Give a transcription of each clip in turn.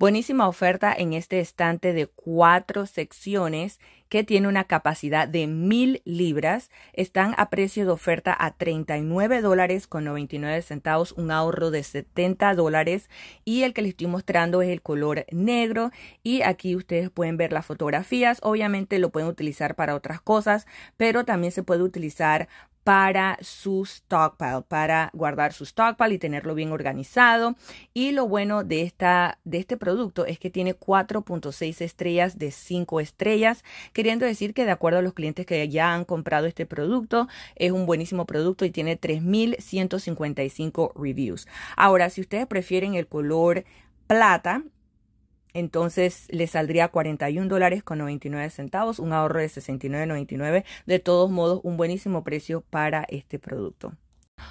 Buenísima oferta en este estante de cuatro secciones que tiene una capacidad de mil libras. Están a precio de oferta a 39 dólares con 99 centavos, un ahorro de 70 dólares. Y el que les estoy mostrando es el color negro. Y aquí ustedes pueden ver las fotografías. Obviamente lo pueden utilizar para otras cosas, pero también se puede utilizar para su stockpile, para guardar su stockpile y tenerlo bien organizado. Y lo bueno de, esta, de este producto es que tiene 4.6 estrellas de 5 estrellas, queriendo decir que de acuerdo a los clientes que ya han comprado este producto, es un buenísimo producto y tiene 3.155 reviews. Ahora, si ustedes prefieren el color plata, entonces le saldría $41.99, dólares con centavos, un ahorro de 69.99. De todos modos, un buenísimo precio para este producto.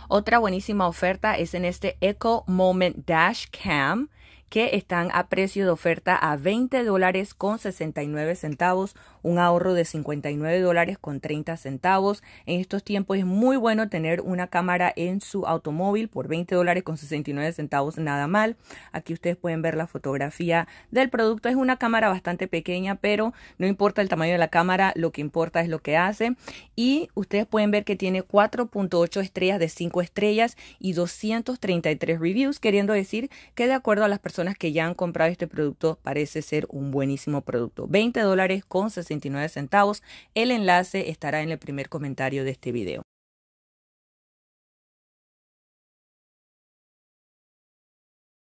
Otra buenísima oferta es en este Echo Moment Dash Cam que están a precio de oferta a 20 dólares con 69 centavos, un ahorro de 59 dólares con 30 centavos. En estos tiempos es muy bueno tener una cámara en su automóvil por 20 dólares con 69 centavos, nada mal. Aquí ustedes pueden ver la fotografía del producto. Es una cámara bastante pequeña, pero no importa el tamaño de la cámara, lo que importa es lo que hace. Y ustedes pueden ver que tiene 4.8 estrellas de 5 estrellas y 233 reviews, queriendo decir que de acuerdo a las personas personas que ya han comprado este producto, parece ser un buenísimo producto. 20 dólares con 69 centavos. El enlace estará en el primer comentario de este video.